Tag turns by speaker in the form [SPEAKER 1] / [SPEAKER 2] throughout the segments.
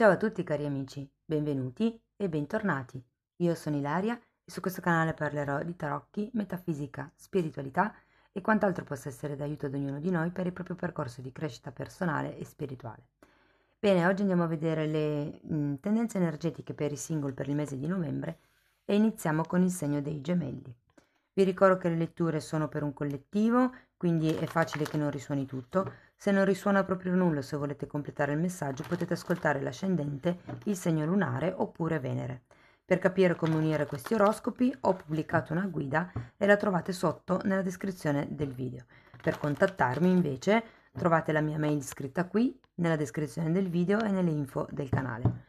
[SPEAKER 1] Ciao a tutti cari amici, benvenuti e bentornati. Io sono Ilaria e su questo canale parlerò di tarocchi, metafisica, spiritualità e quant'altro possa essere d'aiuto ad ognuno di noi per il proprio percorso di crescita personale e spirituale. Bene, oggi andiamo a vedere le mh, mm, tendenze energetiche per i single per il mese di novembre e iniziamo con il segno dei gemelli. Vi ricordo che le letture sono per un collettivo, quindi è facile che non risuoni tutto, se non risuona proprio nulla o se volete completare il messaggio potete ascoltare l'ascendente, il segno lunare oppure Venere. Per capire come unire questi oroscopi ho pubblicato una guida e la trovate sotto nella descrizione del video. Per contattarmi invece trovate la mia mail scritta qui nella descrizione del video e nelle info del canale.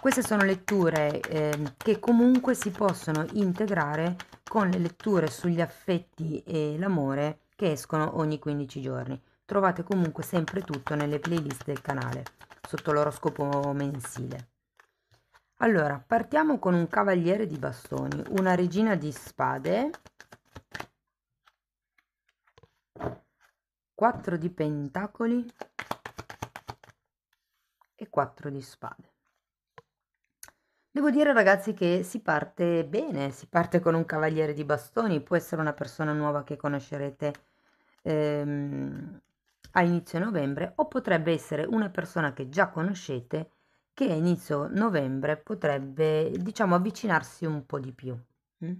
[SPEAKER 1] Queste sono letture eh, che comunque si possono integrare con le letture sugli affetti e l'amore che escono ogni 15 giorni trovate comunque sempre tutto nelle playlist del canale, sotto l'oroscopo mensile. Allora, partiamo con un cavaliere di bastoni, una regina di spade, 4 di pentacoli e 4 di spade. Devo dire ragazzi che si parte bene, si parte con un cavaliere di bastoni, può essere una persona nuova che conoscerete ehm, a inizio novembre o potrebbe essere una persona che già conoscete che a inizio novembre potrebbe diciamo avvicinarsi un po' di più. Mm?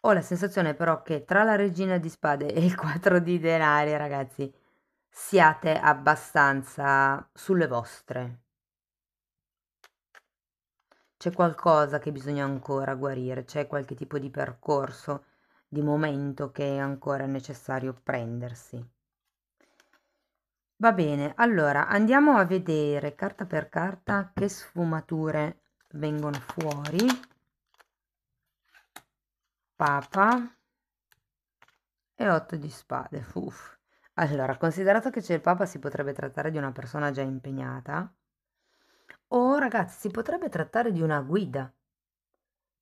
[SPEAKER 1] Ho la sensazione però che tra la regina di spade e il 4 di denari, ragazzi, siate abbastanza sulle vostre. C'è qualcosa che bisogna ancora guarire, c'è qualche tipo di percorso, di momento che è ancora necessario prendersi. Va bene, allora andiamo a vedere carta per carta che sfumature vengono fuori. Papa e otto di spade. Uff. Allora, considerato che c'è il Papa, si potrebbe trattare di una persona già impegnata. O ragazzi, si potrebbe trattare di una guida,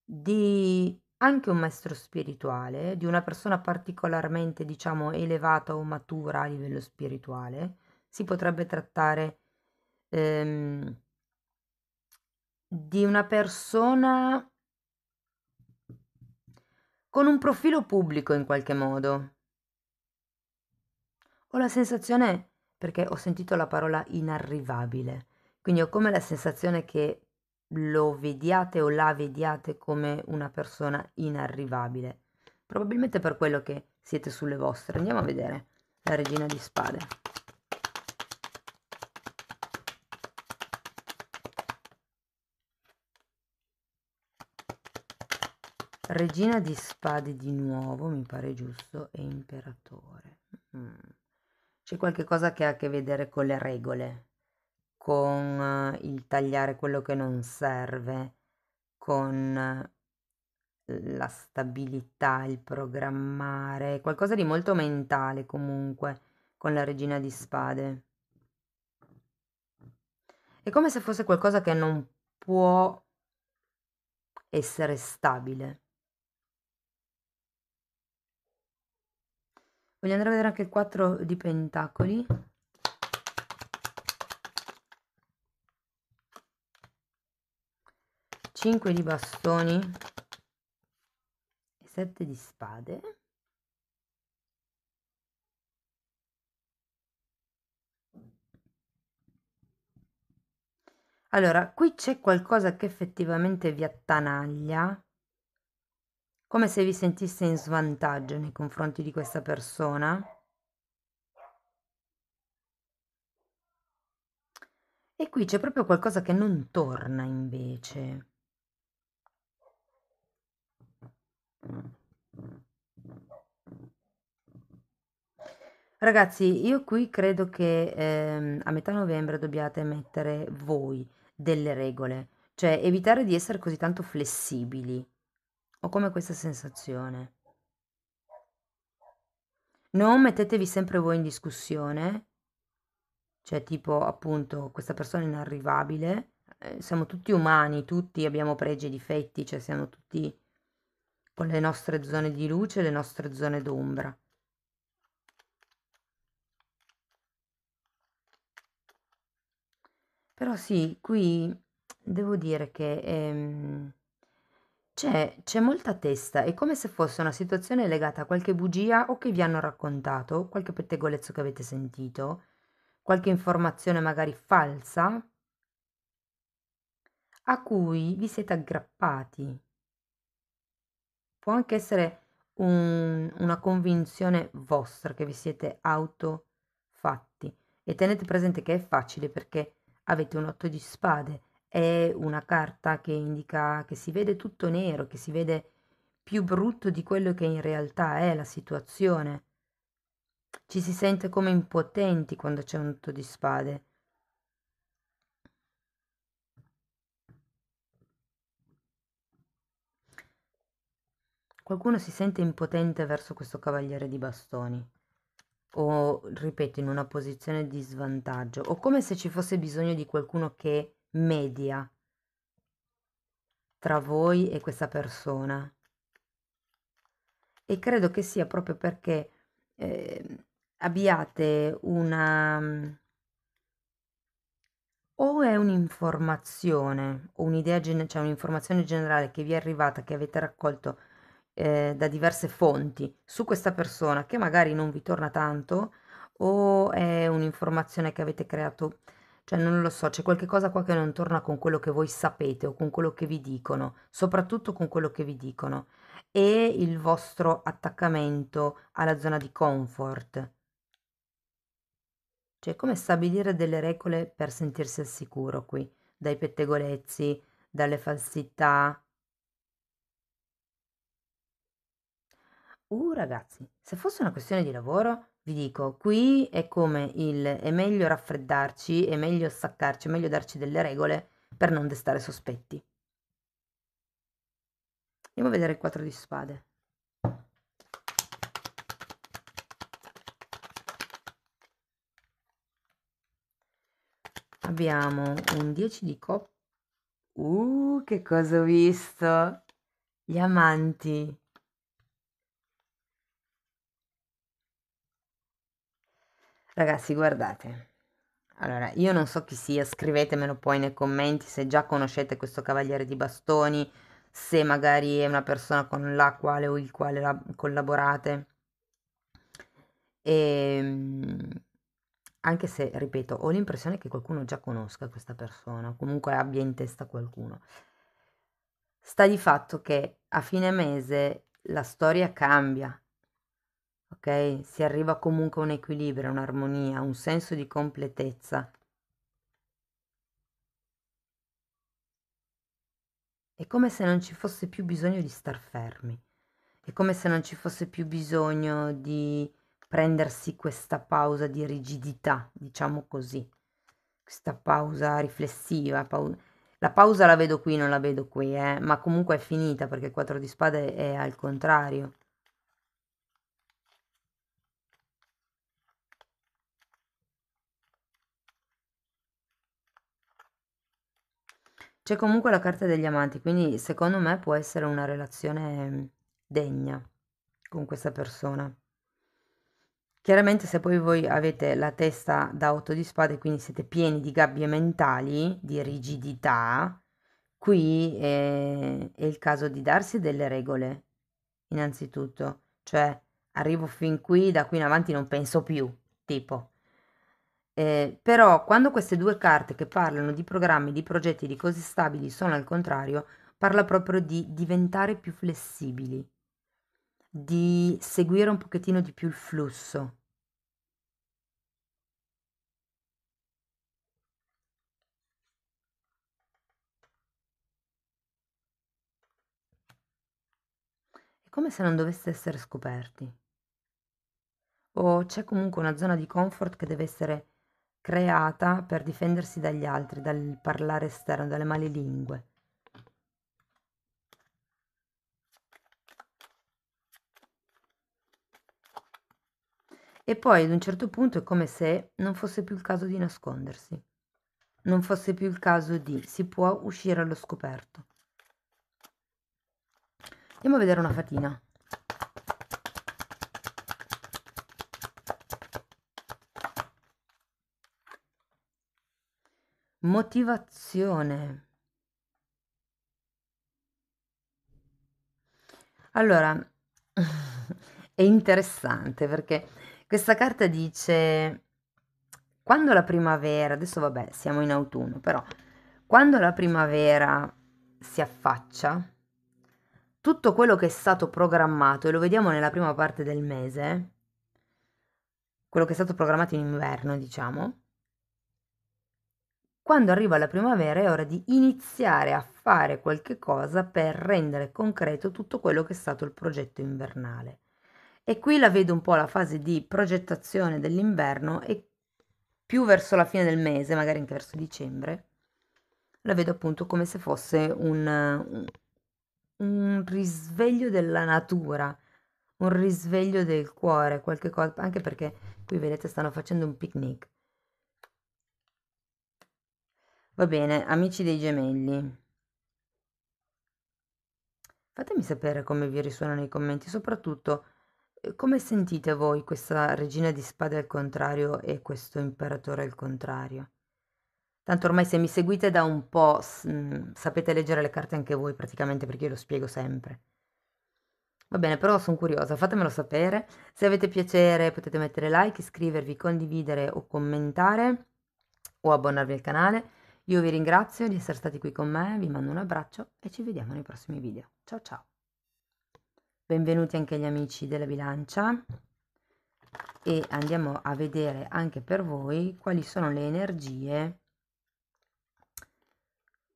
[SPEAKER 1] di anche un maestro spirituale, di una persona particolarmente, diciamo, elevata o matura a livello spirituale si potrebbe trattare ehm, di una persona con un profilo pubblico in qualche modo. Ho la sensazione, perché ho sentito la parola inarrivabile, quindi ho come la sensazione che lo vediate o la vediate come una persona inarrivabile. Probabilmente per quello che siete sulle vostre. Andiamo a vedere la regina di spade. Regina di spade di nuovo, mi pare giusto, e imperatore. Mm. C'è qualche cosa che ha a che vedere con le regole, con uh, il tagliare quello che non serve, con eh, la stabilità, il programmare, qualcosa di molto mentale comunque con la regina di spade. È come se fosse qualcosa che non può essere stabile. Voglio andare a vedere anche il 4 di pentacoli. Cinque di bastoni e sette di spade. Allora, qui c'è qualcosa che effettivamente vi attanaglia come se vi sentisse in svantaggio nei confronti di questa persona. E qui c'è proprio qualcosa che non torna invece. Ragazzi, io qui credo che ehm, a metà novembre dobbiate mettere voi delle regole, cioè evitare di essere così tanto flessibili. Ho come questa sensazione. Non mettetevi sempre voi in discussione, cioè tipo appunto questa persona è inarrivabile, eh, siamo tutti umani, tutti abbiamo pregi e difetti, cioè siamo tutti con le nostre zone di luce e le nostre zone d'ombra. Però sì, qui devo dire che ehm, c'è, c'è molta testa, è come se fosse una situazione legata a qualche bugia o che vi hanno raccontato, qualche pettegolezzo che avete sentito, qualche informazione magari falsa, a cui vi siete aggrappati. Può anche essere un, una convinzione vostra che vi siete autofatti e tenete presente che è facile perché avete un otto di spade è una carta che indica che si vede tutto nero, che si vede più brutto di quello che in realtà è la situazione. Ci si sente come impotenti quando c'è un otto di spade. Qualcuno si sente impotente verso questo cavaliere di bastoni o, ripeto, in una posizione di svantaggio o come se ci fosse bisogno di qualcuno che media tra voi e questa persona. E credo che sia proprio perché eh, abbiate una o è un'informazione o un'idea, cioè un'informazione generale che vi è arrivata, che avete raccolto eh, da diverse fonti su questa persona che magari non vi torna tanto, o è un'informazione che avete creato cioè, non lo so, c'è qualche cosa qua che non torna con quello che voi sapete o con quello che vi dicono, soprattutto con quello che vi dicono, e il vostro attaccamento alla zona di comfort. Cioè, come stabilire delle regole per sentirsi al sicuro qui, dai pettegolezzi, dalle falsità. Uh, ragazzi, se fosse una questione di lavoro, vi dico, qui è come il è meglio raffreddarci, è meglio staccarci, è meglio darci delle regole per non destare sospetti. Andiamo a vedere il 4 di spade. Abbiamo un 10 di coppe. Uh, che cosa ho visto! Gli amanti. Ragazzi, guardate. Allora, io non so chi sia, scrivetemelo poi nei commenti se già conoscete questo cavaliere di bastoni, se magari è una persona con la quale o il quale collaborate. E, ehm, anche se, ripeto, ho l'impressione che qualcuno già conosca questa persona, comunque abbia in testa qualcuno. Sta di fatto che a fine mese la storia cambia, ok? Si arriva comunque a un equilibrio, a un'armonia, a un senso di completezza. È come se non ci fosse più bisogno di star fermi, è come se non ci fosse più bisogno di prendersi questa pausa di rigidità, diciamo così, questa pausa riflessiva. Pau- la pausa la vedo qui, non la vedo qui, eh? ma comunque è finita perché il 4 di spade è al contrario C'è comunque la carta degli amanti, quindi secondo me può essere una relazione mhmm, degna con questa persona. Chiaramente se poi voi avete la testa da otto di spade, quindi siete pieni di gabbie mentali, di rigidità, qui è, eh, è il caso di darsi delle regole, innanzitutto. Cioè, arrivo fin qui, da qui in avanti non penso più, tipo. Eh, però quando queste due carte che parlano di programmi, di progetti, di cose stabili sono al contrario, parla proprio di diventare più flessibili, di seguire un pochettino di più il flusso. È come se non dovesse essere scoperti. O c'è comunque una zona di comfort che deve essere creata per difendersi dagli altri, dal parlare esterno, dalle male lingue. E poi ad un certo punto è come se non fosse più il caso di nascondersi, non fosse più il caso di si può uscire allo scoperto. Andiamo a vedere una fatina. Motivazione. Allora, è interessante perché questa carta dice quando la primavera, adesso vabbè, siamo in autunno, però quando la primavera si affaccia, tutto quello che è stato programmato, e lo vediamo nella prima parte del mese, quello che è stato programmato in inverno, diciamo, quando arriva la primavera è ora di iniziare a fare qualche cosa per rendere concreto tutto quello che è stato il progetto invernale. E qui la vedo un po' la fase di progettazione dell'inverno e più verso la fine del mese, magari anche verso dicembre, la vedo appunto come se fosse un, un, risveglio della natura, un risveglio del cuore, qualche cosa, anche perché qui vedete stanno facendo un picnic Va bene, amici dei gemelli. Fatemi sapere come vi risuonano i commenti, soprattutto eh, come sentite voi questa regina di spade al contrario e questo imperatore al contrario. Tanto ormai se mi seguite da un po' mm, sapete leggere le carte anche voi praticamente perché io lo spiego sempre. Va bene, però sono curiosa, fatemelo sapere. Se avete piacere potete mettere like, iscrivervi, condividere o commentare o abbonarvi al canale. Io vi ringrazio di essere stati qui con me, vi mando un abbraccio e ci vediamo nei prossimi video. Ciao ciao! Benvenuti anche gli amici della bilancia e andiamo a vedere anche per voi quali sono le energie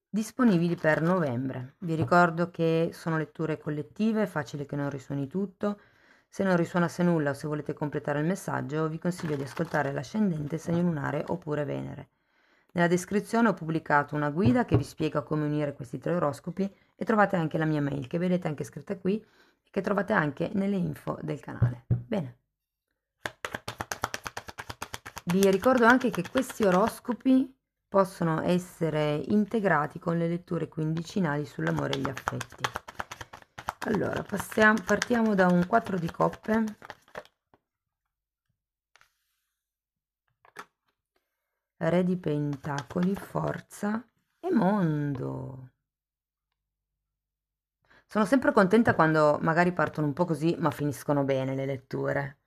[SPEAKER 1] disponibili per novembre. Vi ricordo che sono letture collettive, è facile che non risuoni tutto. Se non risuonasse nulla o se volete completare il messaggio, vi consiglio di ascoltare l'ascendente, segno lunare oppure Venere. Nella descrizione ho pubblicato una guida che vi spiega come unire questi tre oroscopi e trovate anche la mia mail che vedete anche scritta qui e che trovate anche nelle info del canale. Bene. Vi ricordo anche che questi oroscopi possono essere integrati con le letture quindicinali sull'amore e gli affetti. Allora, passiamo, partiamo da un 4 di coppe Re di Pentacoli, Forza e Mondo. Sono sempre contenta quando magari partono un po' così, ma finiscono bene le letture.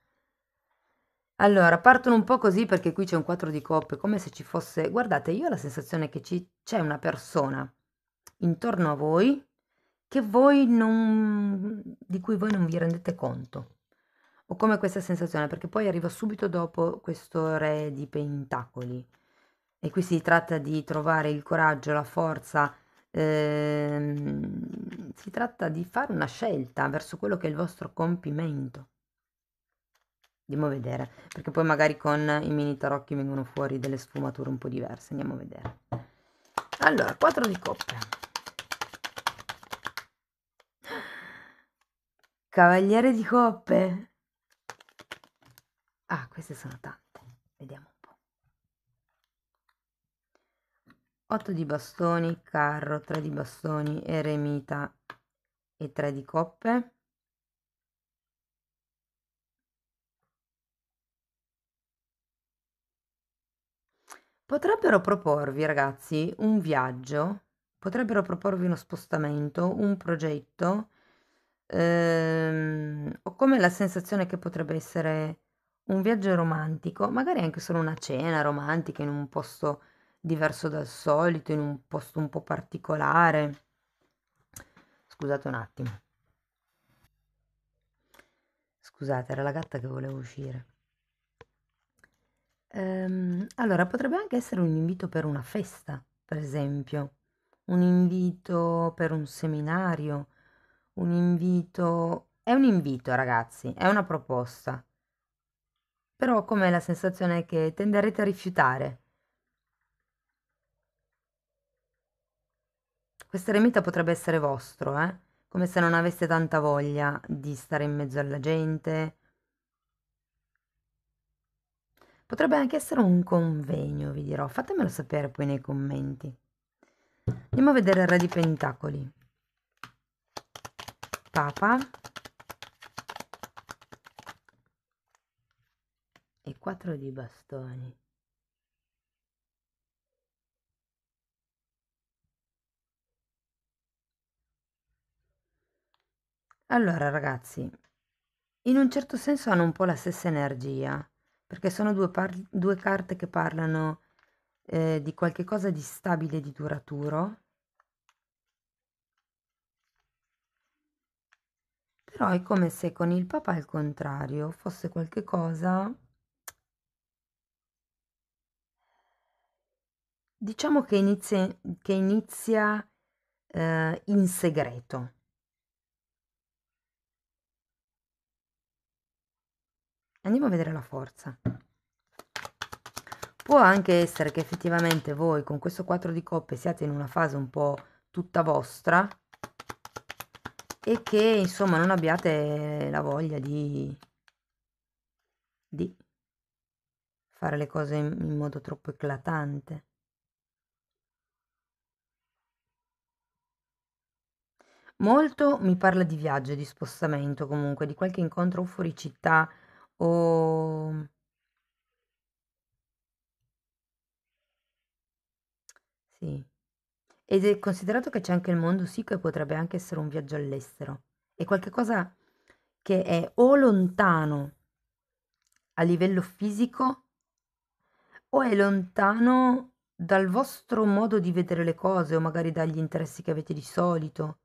[SPEAKER 1] Allora, partono un po' così perché qui c'è un 4 di coppe, come se ci fosse... Guardate, io ho la sensazione che ci... c'è una persona intorno a voi che voi non... di cui voi non vi rendete conto. Ho come questa sensazione, perché poi arriva subito dopo questo re di pentacoli e qui si tratta di trovare il coraggio, la forza, ehm, si tratta di fare una scelta verso quello che è il vostro compimento. Andiamo a vedere, perché poi magari con i mini tarocchi vengono fuori delle sfumature un po' diverse. Andiamo a vedere. Allora, 4 di coppe. Cavaliere di coppe. Ah, queste sono tante. Vediamo. 8 di bastoni, carro, 3 di bastoni, eremita e 3 di coppe. Potrebbero proporvi, ragazzi, un viaggio, potrebbero proporvi uno spostamento, un progetto, ehm, o come la sensazione che potrebbe essere un viaggio romantico, magari anche solo una cena romantica in un posto diverso dal solito, in un posto un po' particolare. Scusate un attimo. Scusate, era la gatta che voleva uscire. Ehm, allora, potrebbe anche essere un invito per una festa, per esempio, un invito per un seminario, un invito... È un invito, ragazzi, è una proposta. Però com'è la sensazione che tenderete a rifiutare Questo eremita potrebbe essere vostro, eh? Come se non aveste tanta voglia di stare in mezzo alla gente. Potrebbe anche essere un convegno, vi dirò. Fatemelo sapere poi nei commenti. Andiamo a vedere il Re di Pentacoli. Papa. E quattro di bastoni. Allora, ragazzi, in un certo senso hanno un po' la stessa energia, perché sono due, par- due carte che parlano eh, di qualche cosa di stabile e di duraturo, però è come se con il papà al contrario fosse qualche cosa diciamo che inizia, che inizia eh, in segreto Andiamo a vedere la forza. Può anche essere che effettivamente voi con questo 4 di coppe siate in una fase un po' tutta vostra e che insomma non abbiate la voglia di, di fare le cose in, in modo troppo eclatante. Molto mi parla di viaggio, di spostamento comunque, di qualche incontro fuori città o Sì. Ed è considerato che c'è anche il mondo sì che potrebbe anche essere un viaggio all'estero. È qualcosa che è o lontano a livello fisico o è lontano dal vostro modo di vedere le cose o magari dagli interessi che avete di solito.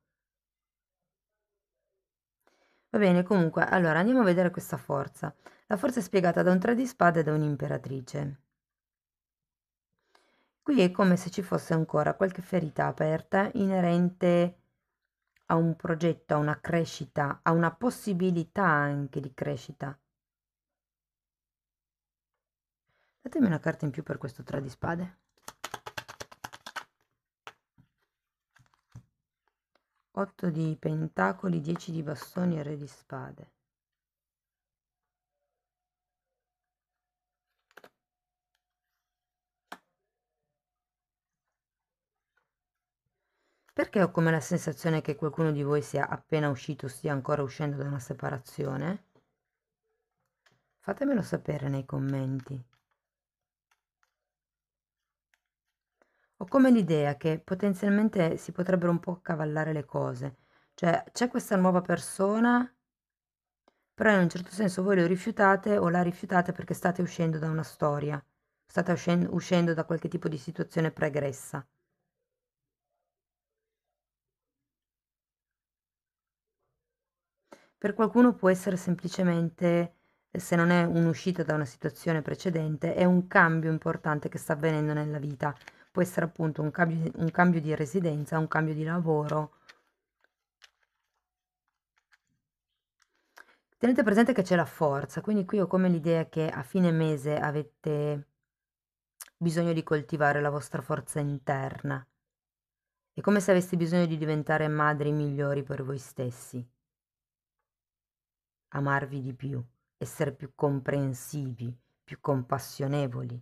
[SPEAKER 1] Va bene, comunque, allora andiamo a vedere questa forza. La forza è spiegata da un 3 di spade e da un'imperatrice. Qui è come se ci fosse ancora qualche ferita aperta inerente a un progetto, a una crescita, a una possibilità anche di crescita. Datemi una carta in più per questo 3 di spade. 8 di pentacoli, 10 di bastoni e re di spade. Perché ho come la sensazione che qualcuno di voi sia appena uscito, stia ancora uscendo da una separazione? Fatemelo sapere nei commenti. Ho come l'idea che potenzialmente si potrebbero un po' accavallare le cose, cioè c'è questa nuova persona, però in un certo senso voi lo rifiutate o la rifiutate perché state uscendo da una storia, state uscendo, uscendo da qualche tipo di situazione pregressa. Per qualcuno può essere semplicemente, se non è un'uscita da una situazione precedente, è un cambio importante che sta avvenendo nella vita, può essere appunto un cambio, un cambio di residenza, un cambio di lavoro. Tenete presente che c'è la forza, quindi qui ho come l'idea che a fine mese avete bisogno di coltivare la vostra forza interna. È come se aveste bisogno di diventare madri migliori per voi stessi, amarvi di più, essere più comprensivi, più compassionevoli.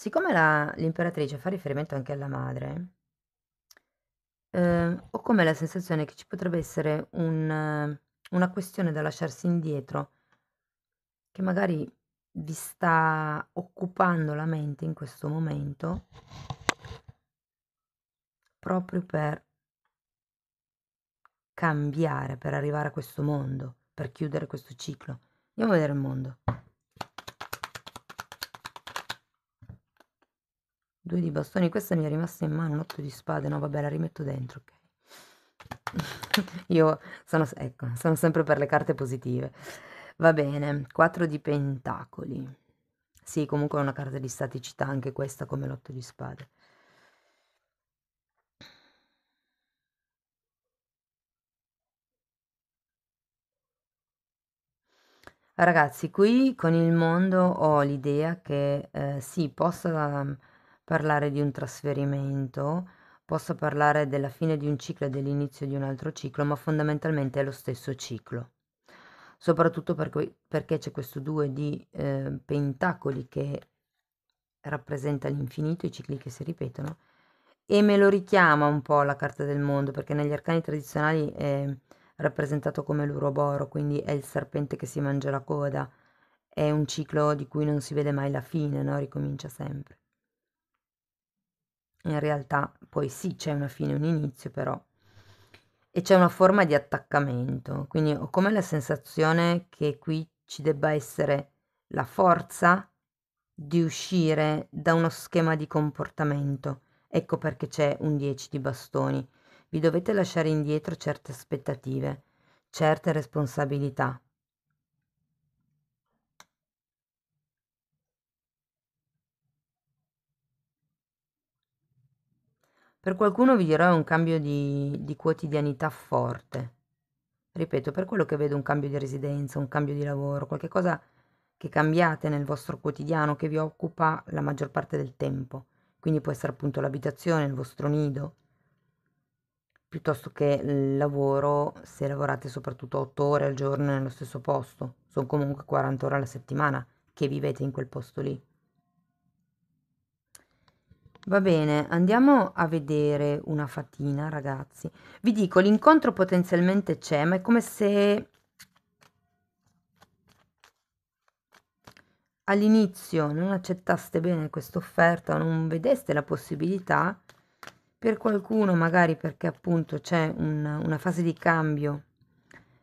[SPEAKER 1] Siccome l'imperatrice fa riferimento anche alla madre, eh, ho come la sensazione che ci potrebbe essere un, una questione da lasciarsi indietro, che magari vi sta occupando la mente in questo momento, proprio per cambiare, per arrivare a questo mondo, per chiudere questo ciclo. Andiamo a vedere il mondo. due di bastoni, questa mi è rimasta in mano, 8 di spade, no vabbè la rimetto dentro, ok. Io sono, ecco, sono sempre per le carte positive. Va bene, quattro di pentacoli. Sì, comunque è una carta di staticità anche questa come l'otto di spade. Ragazzi, qui con il mondo ho l'idea che eh, si possa parlare di un trasferimento, posso parlare della fine di un ciclo e dell'inizio di un altro ciclo, ma fondamentalmente è lo stesso ciclo. Soprattutto per que- perché c'è questo due di eh, pentacoli che rappresenta l'infinito, i cicli che si ripetono, e me lo richiama un po' la carta del mondo, perché negli arcani tradizionali è rappresentato come l'uroboro, quindi è il serpente che si mangia la coda, è un ciclo di cui non si vede mai la fine, no? ricomincia sempre. In realtà poi sì, c'è una fine e un inizio però. E c'è una forma di attaccamento, quindi ho come la sensazione che qui ci debba essere la forza di uscire da uno schema di comportamento. Ecco perché c'è un 10 di bastoni. Vi dovete lasciare indietro certe aspettative, certe responsabilità. Per qualcuno vi dirò è un cambio di, di quotidianità forte. Ripeto, per quello che vedo un cambio di residenza, un cambio di lavoro, qualcosa che cambiate nel vostro quotidiano, che vi occupa la maggior parte del tempo. Quindi può essere appunto l'abitazione, il vostro nido, piuttosto che il lavoro se lavorate soprattutto 8 ore al giorno nello stesso posto. Sono comunque 40 ore alla settimana che vivete in quel posto lì. Va bene, andiamo a vedere una fatina, ragazzi. Vi dico, l'incontro potenzialmente c'è, ma è come se all'inizio non accettaste bene questa offerta, non vedeste la possibilità, per qualcuno magari perché appunto c'è un, una fase di cambio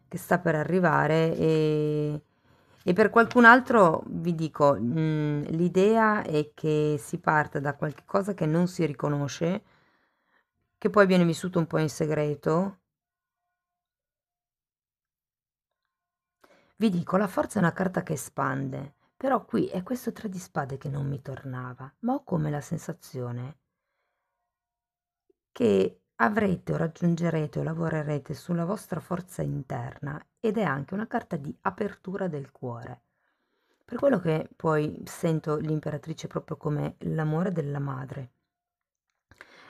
[SPEAKER 1] che sta per arrivare e e per qualcun altro vi dico, mm, l'idea è che si parta da qualcosa che non si riconosce, che poi viene vissuto un po' in segreto. Vi dico, la forza è una carta che espande, però qui è questo tre di spade che non mi tornava, ma ho come la sensazione che avrete o raggiungerete o lavorerete sulla vostra forza interna ed è anche una carta di apertura del cuore. Per quello che poi sento l'imperatrice proprio come l'amore della madre.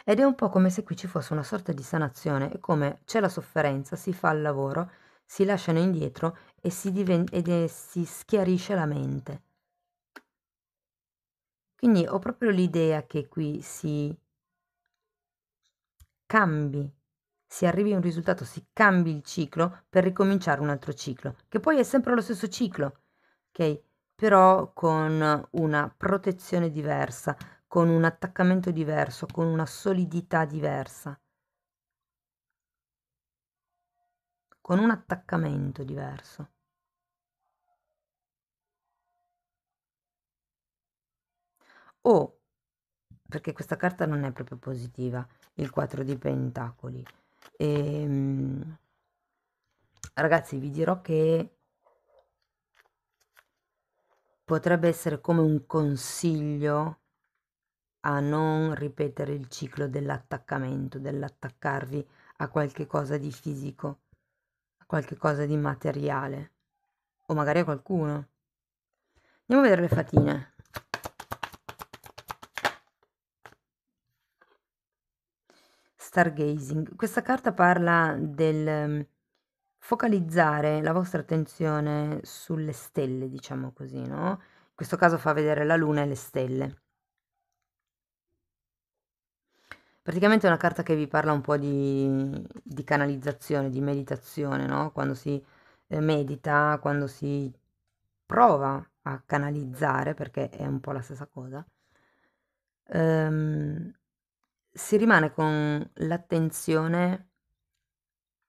[SPEAKER 1] Ed è un po' come se qui ci fosse una sorta di sanazione, è come c'è la sofferenza, si fa il lavoro, si lasciano indietro e si, diven- ed è, si schiarisce la mente. Quindi ho proprio l'idea che qui si cambi si arrivi a un risultato, si cambi il ciclo per ricominciare un altro ciclo, che poi è sempre lo stesso ciclo, ok? Però con una protezione diversa, con un attaccamento diverso, con una solidità diversa. Con un attaccamento diverso. O, perché questa carta non è proprio positiva, il 4 di pentacoli e, ehm, ragazzi, vi dirò che potrebbe essere come un consiglio a non ripetere il ciclo dell'attaccamento, dell'attaccarvi a qualche cosa di fisico, a qualche cosa di materiale o magari a qualcuno. Andiamo a vedere le fatine. stargazing. Questa carta parla del mm, focalizzare la vostra attenzione sulle stelle, diciamo così, no? In questo caso fa vedere la luna e le stelle. Praticamente è una carta che vi parla un po' di, di canalizzazione, di meditazione, no? Quando si eh, medita, quando si prova a canalizzare, perché è un po' la stessa cosa. Ehm, si rimane con l'attenzione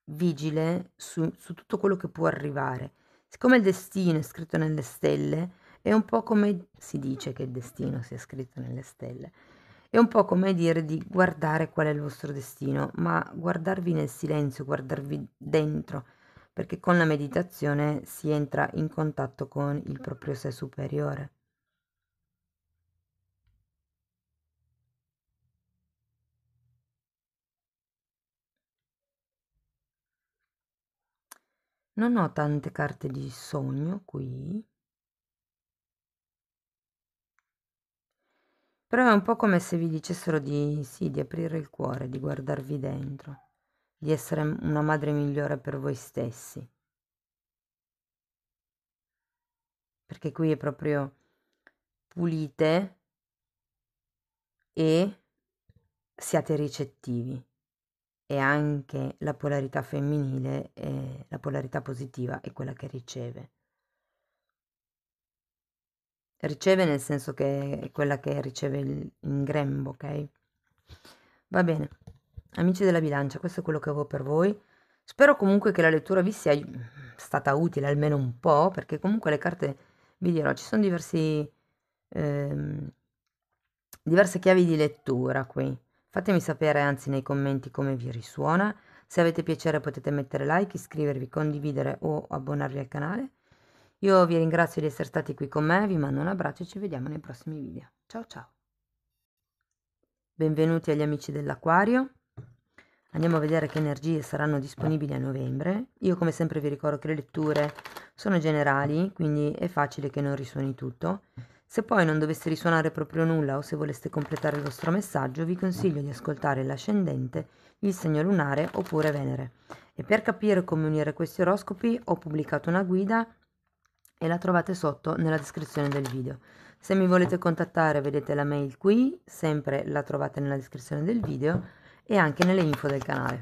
[SPEAKER 1] vigile su, su, tutto quello che può arrivare. Siccome il destino è scritto nelle stelle, è un po' come si dice che il destino sia scritto nelle stelle, è un po' come dire di guardare qual è il vostro destino, ma guardarvi nel silenzio, guardarvi dentro, perché con la meditazione si entra in contatto con il proprio sé superiore. Non ho tante carte di sogno qui. Però è un po' come se vi dicessero di sì, di aprire il cuore, di guardarvi dentro, di essere una madre migliore per voi stessi. Perché qui è proprio pulite e siate ricettivi e anche la polarità femminile, eh, la polarità positiva è quella che riceve. Riceve nel senso che è quella che riceve il, in grembo, ok? Va bene, amici della bilancia, questo è quello che avevo per voi. Spero comunque che la lettura vi sia mm, stata utile almeno un po', perché comunque le carte, vi dirò, ci sono diversi, ehm, diverse chiavi di lettura qui Fatemi sapere anzi nei commenti come vi risuona. Se avete piacere potete mettere like, iscrivervi, condividere o abbonarvi al canale. Io vi ringrazio di essere stati qui con me, vi mando un abbraccio e ci vediamo nei prossimi video. Ciao ciao! Benvenuti agli amici dell'acquario. Andiamo a vedere che energie saranno disponibili a novembre. Io come sempre vi ricordo che le letture sono generali, quindi è facile che non risuoni tutto. Se poi non dovesse risuonare proprio nulla o se voleste completare il vostro messaggio, vi consiglio di ascoltare l'ascendente, il segno lunare oppure Venere. E per capire come unire questi oroscopi ho pubblicato una guida e la trovate sotto nella descrizione del video. Se mi volete contattare vedete la mail qui, sempre la trovate nella descrizione del video e anche nelle info del canale.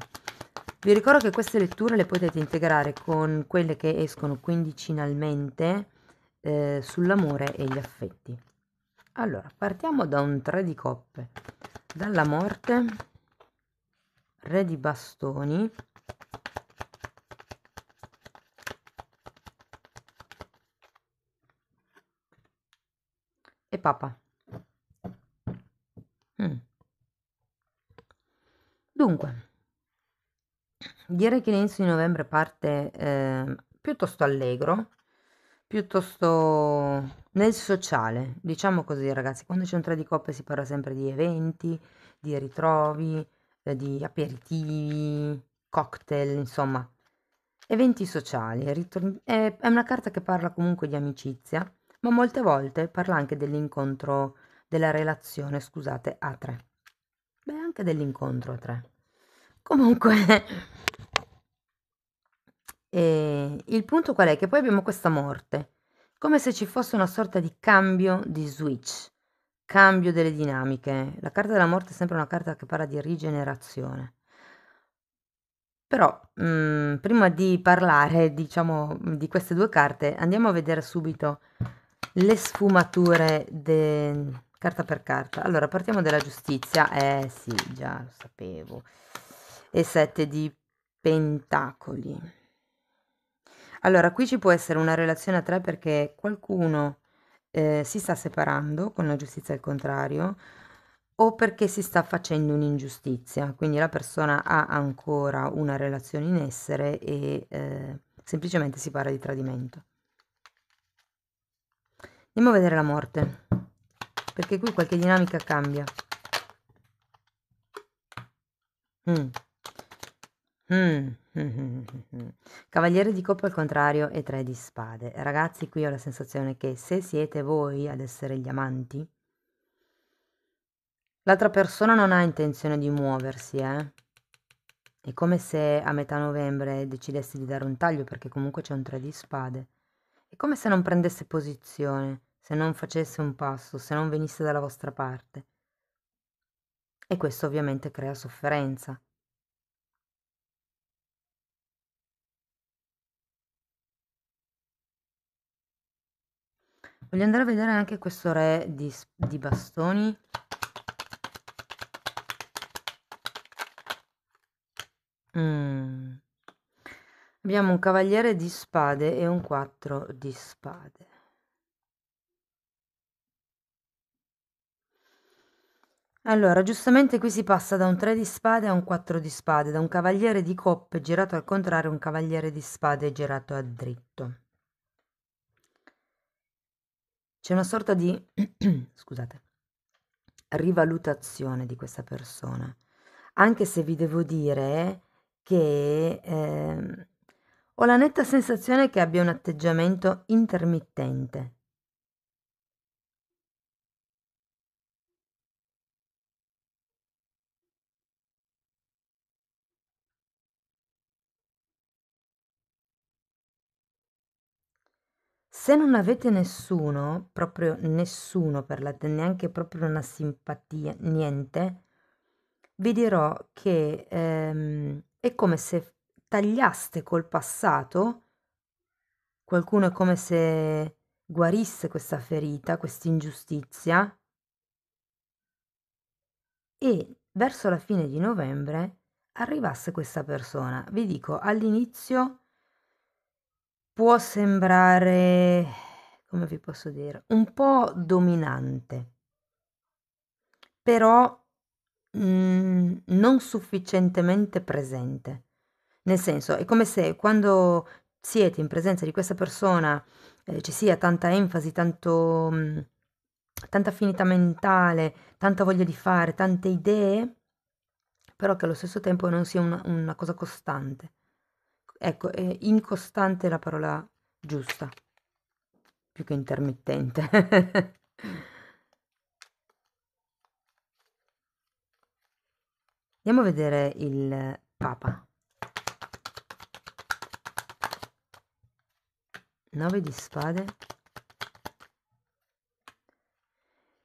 [SPEAKER 1] Vi ricordo che queste letture le potete integrare con quelle che escono quindicinalmente eh, sull'amore e gli affetti. Allora, partiamo da un 3 di coppe. Dalla morte, re di bastoni, e papa. Mm. Dunque, direi che l'inizio di novembre parte eh, piuttosto allegro, piuttosto nel sociale, diciamo così ragazzi, quando c'è un tre di coppe si parla sempre di eventi, di ritrovi, eh, di aperitivi, cocktail, insomma, eventi sociali. è una carta che parla comunque di amicizia, ma molte volte parla anche dell'incontro, della relazione, scusate, a tre. Beh, anche dell'incontro a tre. Comunque... E il punto qual è? Che poi abbiamo questa morte, come se ci fosse una sorta di cambio di switch, cambio delle dinamiche. La carta della morte è sempre una carta che parla di rigenerazione. Però mh, mm, prima di parlare, diciamo, di queste due carte, andiamo a vedere subito le sfumature de... carta per carta. Allora, partiamo dalla giustizia. Eh sì, già lo sapevo. E sette di pentacoli. Allora, qui ci può essere una relazione a tre perché qualcuno eh, si sta separando con la giustizia al contrario o perché si sta facendo un'ingiustizia, quindi la persona ha ancora una relazione in essere e eh, semplicemente si parla di tradimento. Andiamo a vedere la morte, perché qui qualche dinamica cambia. Mm. Mm. Cavaliere di Coppa al contrario e Tre di Spade. Ragazzi, qui ho la sensazione che se siete voi ad essere gli amanti, l'altra persona non ha intenzione di muoversi, eh. È come se a metà novembre decidessi di dare un taglio perché comunque c'è un Tre di Spade. È come se non prendesse posizione, se non facesse un passo, se non venisse dalla vostra parte. E questo ovviamente crea sofferenza. Voglio andare a vedere anche questo re di, di bastoni. Mm. Abbiamo un cavaliere di spade e un 4 di spade. Allora, giustamente qui si passa da un 3 di spade a un 4 di spade, da un cavaliere di coppe girato al contrario un cavaliere di spade girato a dritto. C'è una sorta di, scusate, rivalutazione di questa persona, anche se vi devo dire che eh, ho la netta sensazione che abbia un atteggiamento intermittente Se non avete nessuno, proprio nessuno per la neanche proprio una simpatia, niente, vi dirò che ehm, è come se tagliaste col passato, qualcuno è come se guarisse questa ferita, questa ingiustizia, e verso la fine di novembre arrivasse questa persona. Vi dico, all'inizio può sembrare, come vi posso dire, un po' dominante, però mh, mm, non sufficientemente presente. Nel senso, è come se quando siete in presenza di questa persona eh, ci sia tanta enfasi, tanto, mh, mm, tanta affinità mentale, tanta voglia di fare, tante idee, però che allo stesso tempo non sia una, una cosa costante ecco, è incostante la parola giusta, più che intermittente. Mm. Andiamo a vedere il Papa. 9 di spade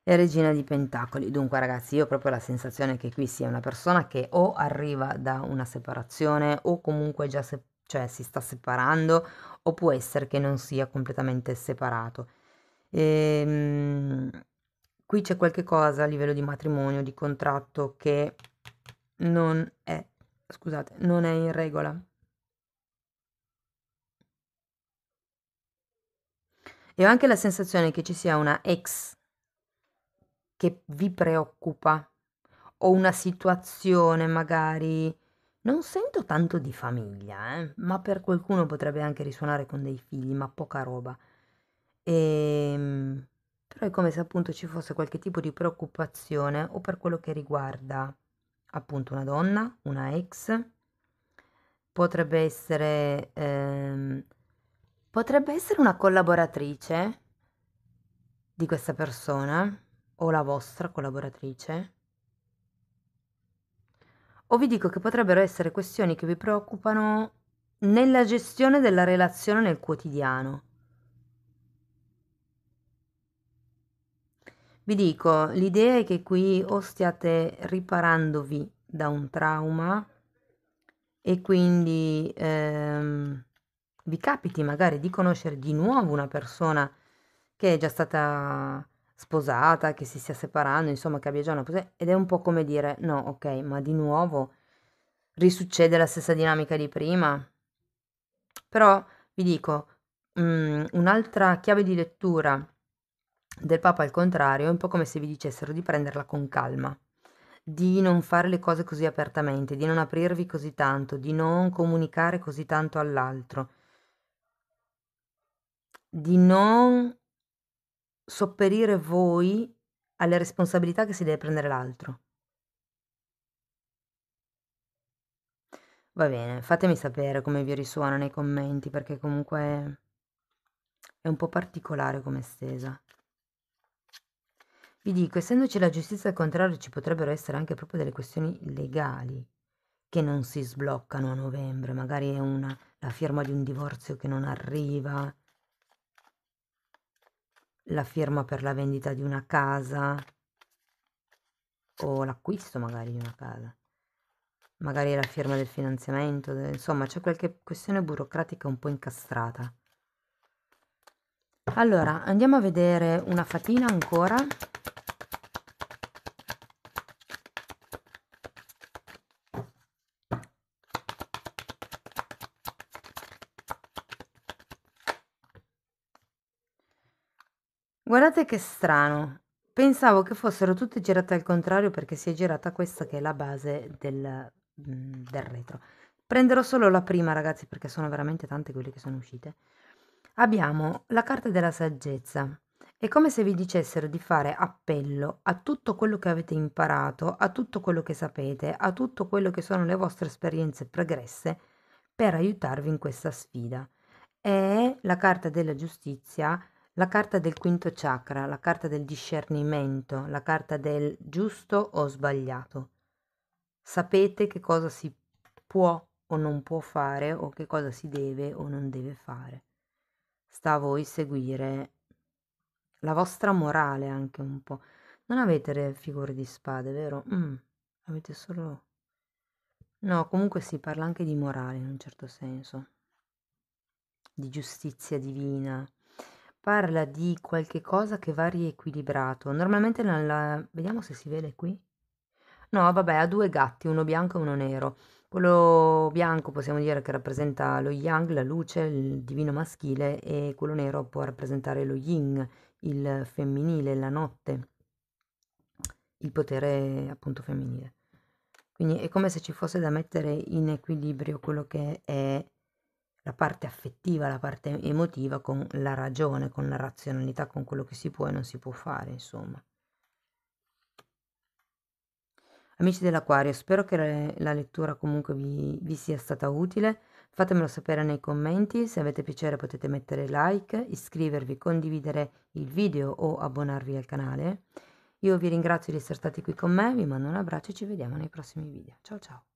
[SPEAKER 1] e regina di pentacoli. Dunque ragazzi, io ho proprio la sensazione che qui sia una persona che o arriva da una separazione o comunque già se cioè si sta separando o può essere che non sia completamente separato. E, ehm, qui c'è qualche cosa a livello di matrimonio, di contratto che non è, scusate, non è in regola. E ho anche la sensazione che ci sia una ex che vi preoccupa o una situazione magari non sento tanto di famiglia, eh, ma per qualcuno potrebbe anche risuonare con dei figli, ma poca roba. E... Ehm, però è come se appunto ci fosse qualche tipo di preoccupazione o per quello che riguarda appunto una donna, una ex. Potrebbe essere, ehm, potrebbe essere una collaboratrice di questa persona o la vostra collaboratrice o vi dico che potrebbero essere questioni che vi preoccupano nella gestione della relazione nel quotidiano. Vi dico, l'idea è che qui o stiate riparandovi da un trauma e quindi ehm, vi capiti magari di conoscere di nuovo una persona che è già stata sposata, che si stia separando, insomma che abbia già una posizione, ed è un po' come dire no, ok, ma di nuovo risuccede la stessa dinamica di prima. Però vi dico, um, un'altra chiave di lettura del Papa al contrario è un po' come se vi dicessero di prenderla con calma, di non fare le cose così apertamente, di non aprirvi così tanto, di non comunicare così tanto all'altro, di non sopperire voi alle responsabilità che si deve prendere l'altro. Va bene, fatemi sapere come vi risuona nei commenti perché comunque è un po' particolare come stesa. Vi dico, essendoci la giustizia al contrario, ci potrebbero essere anche proprio delle questioni legali che non si sbloccano a novembre, magari è una, la firma di un divorzio che non arriva, la firma per la vendita di una casa o l'acquisto magari di una casa, magari la firma del finanziamento, insomma c'è qualche questione burocratica un po' incastrata. Allora, andiamo a vedere una fatina ancora. Guardate che strano. Pensavo che fossero tutte girate al contrario perché si è girata questa che è la base del, mhmm, del retro. Prenderò solo la prima, ragazzi, perché sono veramente tante quelle che sono uscite. Abbiamo la carta della saggezza. È come se vi dicessero di fare appello a tutto quello che avete imparato, a tutto quello che sapete, a tutto quello che sono le vostre esperienze pregresse per aiutarvi in questa sfida. È la carta della giustizia la carta del quinto chakra, la carta del discernimento, la carta del giusto o sbagliato. Sapete che cosa si può o non può fare o che cosa si deve o non deve fare. Sta a voi seguire la vostra morale anche un po'. Non avete le figure di spade, vero? Mm, avete solo... No, comunque si parla anche di morale in un certo senso, di giustizia divina parla di qualche cosa che va riequilibrato. Normalmente nella... vediamo se si vede qui. No, vabbè, ha due gatti, uno bianco e uno nero. Quello bianco possiamo dire che rappresenta lo yang, la luce, il divino maschile e quello nero può rappresentare lo yin, il femminile, la notte, il potere appunto femminile. Quindi è come se ci fosse da mettere in equilibrio quello che è la parte affettiva, la parte emotiva con la ragione, con la razionalità, con quello che si può e non si può fare, insomma. Amici dell'Aquario, spero che la lettura comunque vi, vi sia stata utile. Fatemelo sapere nei commenti, se avete piacere potete mettere like, iscrivervi, condividere il video o abbonarvi al canale. Io vi ringrazio di essere stati qui con me, vi mando un abbraccio e ci vediamo nei prossimi video. Ciao ciao!